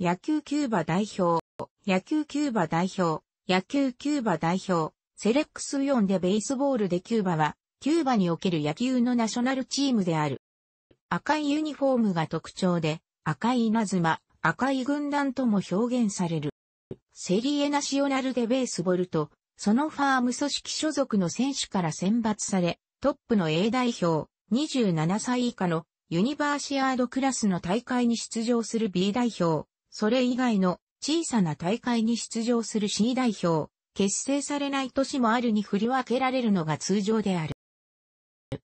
野球キューバ代表、野球キューバ代表、野球キューバ代表、セレックス4でベースボールでキューバは、キューバにおける野球のナショナルチームである。赤いユニフォームが特徴で、赤い稲妻、赤い軍団とも表現される。セリエナシオナルでベースボルと、そのファーム組織所属の選手から選抜され、トップの A 代表、27歳以下のユニバーシアードクラスの大会に出場する B 代表、それ以外の小さな大会に出場する C 代表、結成されない年もあるに振り分けられるのが通常である。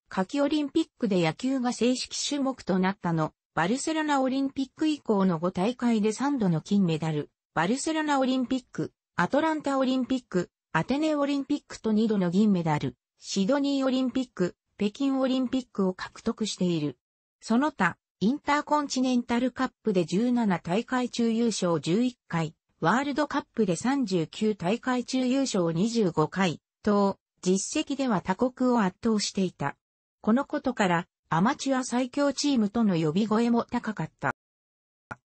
夏季オリンピックで野球が正式種目となったの、バルセロナオリンピック以降の5大会で3度の金メダル、バルセロナオリンピック、アトランタオリンピック、アテネオリンピックと2度の銀メダル、シドニーオリンピック、北京オリンピックを獲得している。その他、インターコンチネンタルカップで17大会中優勝11回、ワールドカップで39大会中優勝25回、と、実績では他国を圧倒していた。このことから、アマチュア最強チームとの呼び声も高かった。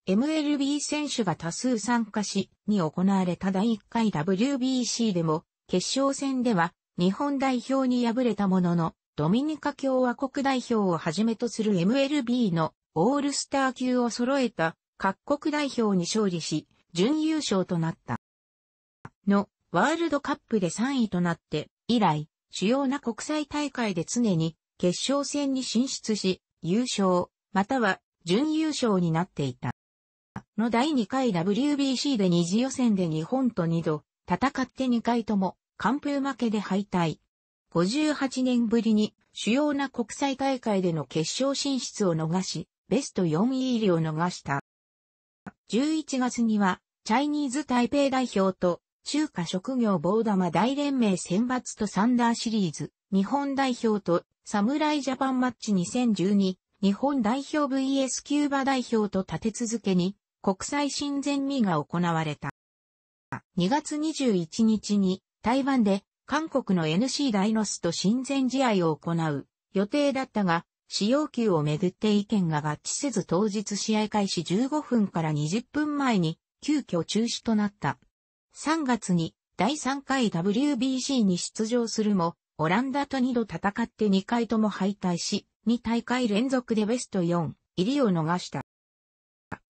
MLB 選手が多数参加し、に行われた第1回 WBC でも、決勝戦では、日本代表に敗れたものの、ドミニカ共和国代表をはじめとする MLB のオールスター級を揃えた各国代表に勝利し、準優勝となった。の、ワールドカップで3位となって、以来、主要な国際大会で常に決勝戦に進出し、優勝、または準優勝になっていた。の第2回 WBC で二次予選で日本と2度、戦って2回とも、完封負けで敗退。58年ぶりに主要な国際大会での決勝進出を逃し、ベスト4位入りを逃した。11月には、チャイニーズ台北代表と、中華職業棒玉大連盟選抜とサンダーシリーズ、日本代表と、侍ジャパンマッチ2012、日本代表 VS キューバ代表と立て続けに、国際親善味が行われた。2月21日に、台湾で、韓国の NC ダイノスと親善試合を行う予定だったが、使用球をめぐって意見が合致せず当日試合開始15分から20分前に急遽中止となった。3月に第3回 WBC に出場するも、オランダと2度戦って2回とも敗退し、2大会連続でベスト4入りを逃した。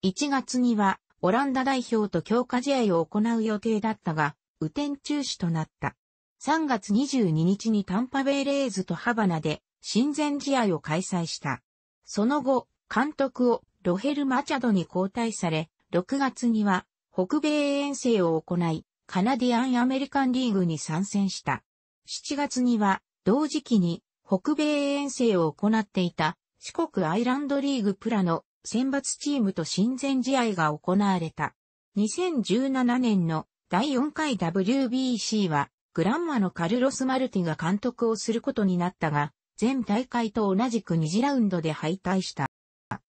1月にはオランダ代表と強化試合を行う予定だったが、雨天中止となった。3月22日にタンパベイレーズとハバナで親善試合を開催した。その後、監督をロヘル・マチャドに交代され、6月には北米遠征を行い、カナディアン・アメリカンリーグに参戦した。7月には同時期に北米遠征を行っていた四国アイランドリーグプラの選抜チームと親善試合が行われた。2017年の第4回 WBC はグランマのカルロス・マルティが監督をすることになったが、前大会と同じく2次ラウンドで敗退した。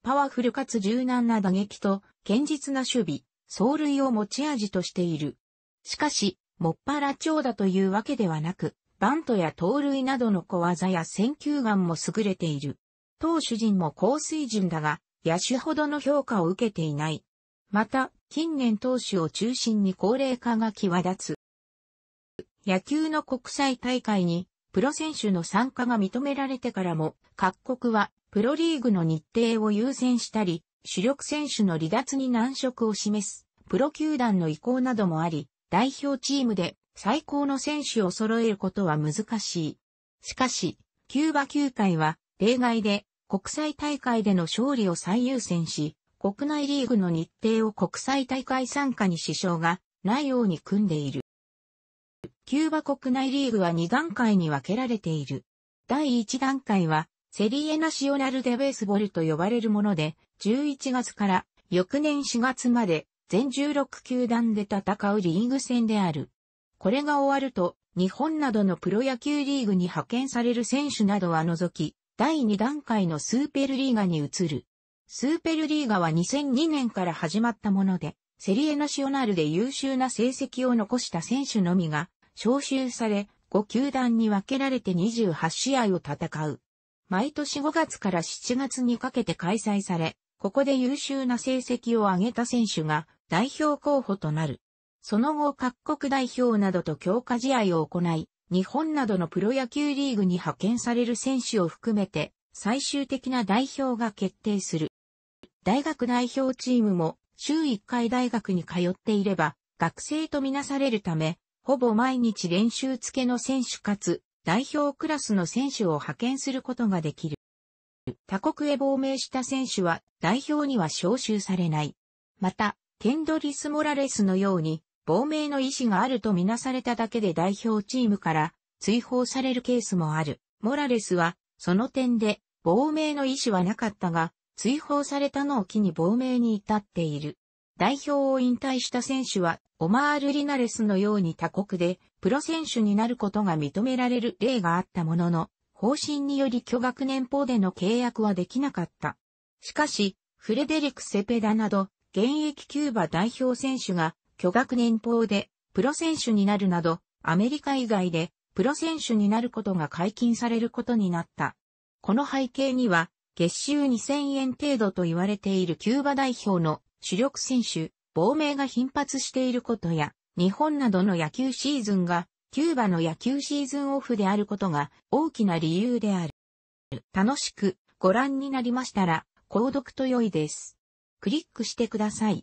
パワフルかつ柔軟な打撃と、堅実な守備、走塁を持ち味としている。しかし、もっぱら長打というわけではなく、バントや盗塁などの小技や選球眼も優れている。投手陣も高水準だが、野手ほどの評価を受けていない。また、近年投手を中心に高齢化が際立つ。野球の国際大会にプロ選手の参加が認められてからも、各国はプロリーグの日程を優先したり、主力選手の離脱に難色を示す、プロ球団の意向などもあり、代表チームで最高の選手を揃えることは難しい。しかし、キューバ球界は例外で国際大会での勝利を最優先し、国内リーグの日程を国際大会参加に支障がないように組んでいる。キューバ国内リーグは2段階に分けられている。第1段階は、セリエナシオナルデベースボルと呼ばれるもので、11月から翌年4月まで全16球団で戦うリーグ戦である。これが終わると、日本などのプロ野球リーグに派遣される選手などは除き、第2段階のスーペルリーガに移る。スーペルリーガは2002年から始まったもので、セリエナシオナルで優秀な成績を残した選手のみが招集され、5球団に分けられて28試合を戦う。毎年5月から7月にかけて開催され、ここで優秀な成績を上げた選手が代表候補となる。その後各国代表などと強化試合を行い、日本などのプロ野球リーグに派遣される選手を含めて、最終的な代表が決定する。大学代表チームも週1回大学に通っていれば、学生とみなされるため、ほぼ毎日練習付けの選手かつ代表クラスの選手を派遣することができる。他国へ亡命した選手は代表には招集されない。また、ケンドリス・モラレスのように亡命の意思があるとみなされただけで代表チームから追放されるケースもある。モラレスはその点で亡命の意思はなかったが、追放されたのを機に亡命に至っている。代表を引退した選手はオマール・リナレスのように他国でプロ選手になることが認められる例があったものの、方針により巨額年俸での契約はできなかった。しかし、フレデリク・セペダなど、現役キューバ代表選手が巨額年俸でプロ選手になるなど、アメリカ以外でプロ選手になることが解禁されることになった。この背景には、月収2000円程度と言われているキューバ代表の主力選手、亡命が頻発していることや、日本などの野球シーズンが、キューバの野球シーズンオフであることが大きな理由である。楽しくご覧になりましたら、購読と良いです。クリックしてください。